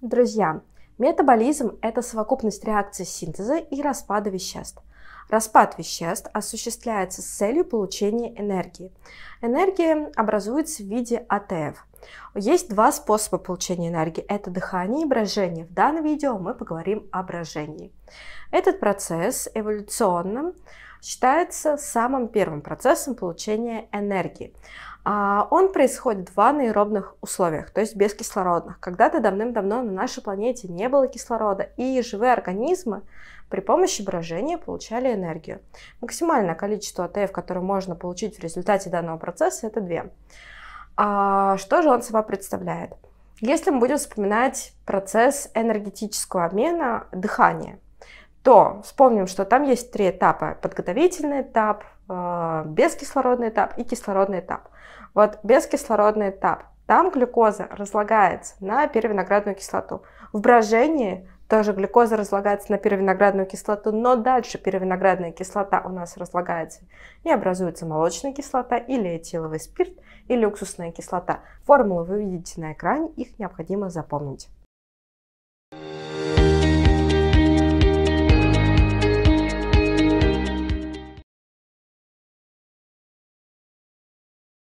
Друзья, метаболизм – это совокупность реакций синтеза и распада веществ. Распад веществ осуществляется с целью получения энергии. Энергия образуется в виде АТФ. Есть два способа получения энергии – это дыхание и брожение. В данном видео мы поговорим о брожении. Этот процесс эволюционно считается самым первым процессом получения энергии. А, он происходит в анаэробных условиях, то есть без кислородных. Когда-то давным-давно на нашей планете не было кислорода, и живые организмы при помощи брожения получали энергию. Максимальное количество АТФ, которое можно получить в результате данного процесса, это 2. А что же он собой представляет? Если мы будем вспоминать процесс энергетического обмена дыхания – то вспомним, что там есть три этапа. Подготовительный этап, э, бескислородный этап и кислородный этап. Вот бескислородный этап. Там глюкоза разлагается на перевиноградную кислоту. В брожении тоже глюкоза разлагается на перевиноградную кислоту, но дальше перевиноградная кислота у нас разлагается и образуется молочная кислота или этиловый спирт или уксусная кислота. Формулы вы видите на экране, их необходимо запомнить.